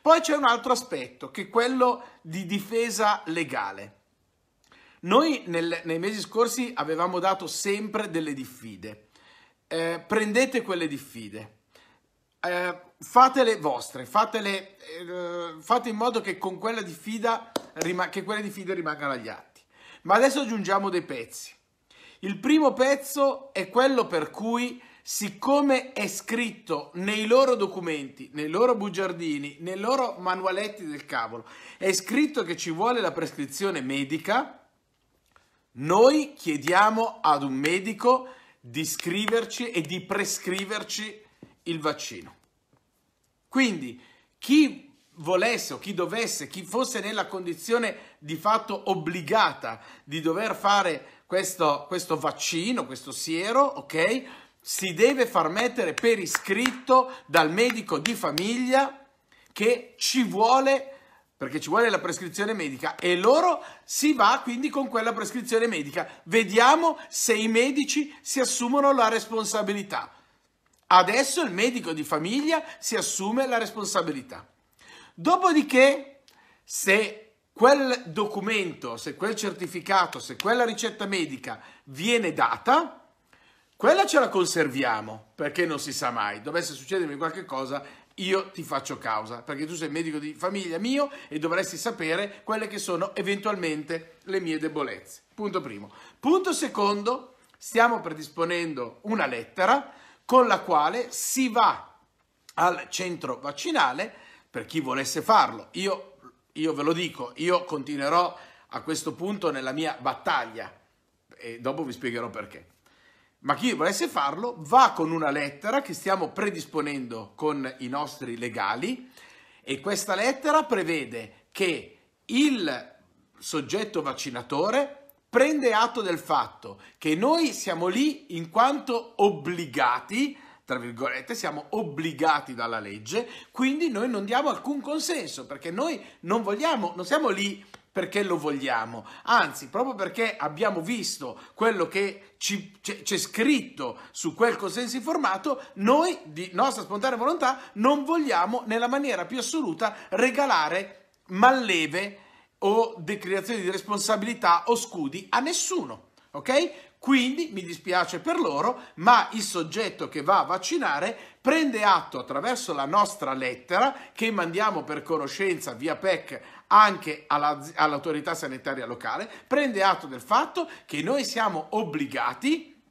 Poi c'è un altro aspetto, che è quello di difesa legale. Noi nel, nei mesi scorsi avevamo dato sempre delle diffide. Eh, prendete quelle diffide, eh, fatele vostre, fatele, eh, fate in modo che, con quella diffida, che quelle diffide rimangano agli atti. Ma adesso aggiungiamo dei pezzi. Il primo pezzo è quello per cui, siccome è scritto nei loro documenti, nei loro bugiardini, nei loro manualetti del cavolo, è scritto che ci vuole la prescrizione medica, noi chiediamo ad un medico di scriverci e di prescriverci il vaccino. Quindi chi volesse o chi dovesse, chi fosse nella condizione di fatto obbligata di dover fare questo, questo vaccino, questo siero, ok? Si deve far mettere per iscritto dal medico di famiglia che ci vuole perché ci vuole la prescrizione medica e loro si va quindi con quella prescrizione medica. Vediamo se i medici si assumono la responsabilità. Adesso il medico di famiglia si assume la responsabilità. Dopodiché, se quel documento, se quel certificato, se quella ricetta medica viene data, quella ce la conserviamo perché non si sa mai. Dovesse succedermi qualcosa, io ti faccio causa perché tu sei medico di famiglia mio e dovresti sapere quelle che sono eventualmente le mie debolezze. Punto primo. Punto secondo, stiamo predisponendo una lettera con la quale si va al centro vaccinale per chi volesse farlo. Io, io ve lo dico, io continuerò a questo punto nella mia battaglia e dopo vi spiegherò perché. Ma chi volesse farlo va con una lettera che stiamo predisponendo con i nostri legali e questa lettera prevede che il soggetto vaccinatore prende atto del fatto che noi siamo lì in quanto obbligati tra virgolette, siamo obbligati dalla legge, quindi noi non diamo alcun consenso perché noi non vogliamo, non siamo lì perché lo vogliamo, anzi proprio perché abbiamo visto quello che c'è scritto su quel consenso informato, noi di nostra spontanea volontà non vogliamo nella maniera più assoluta regalare malleve o declinazioni di responsabilità o scudi a nessuno, ok? Quindi mi dispiace per loro, ma il soggetto che va a vaccinare prende atto attraverso la nostra lettera che mandiamo per conoscenza via PEC anche all'autorità sanitaria locale, prende atto del fatto che noi siamo obbligati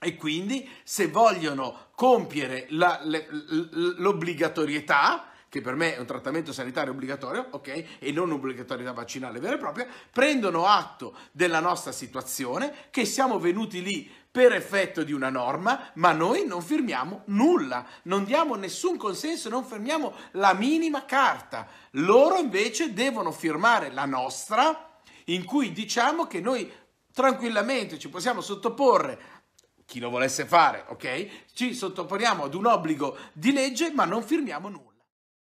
e quindi se vogliono compiere l'obbligatorietà che per me è un trattamento sanitario obbligatorio, ok? E non obbligatorietà vaccinale vera e propria, prendono atto della nostra situazione, che siamo venuti lì per effetto di una norma, ma noi non firmiamo nulla, non diamo nessun consenso, non firmiamo la minima carta. Loro invece devono firmare la nostra, in cui diciamo che noi tranquillamente ci possiamo sottoporre chi lo volesse fare, ok? Ci sottoponiamo ad un obbligo di legge, ma non firmiamo nulla.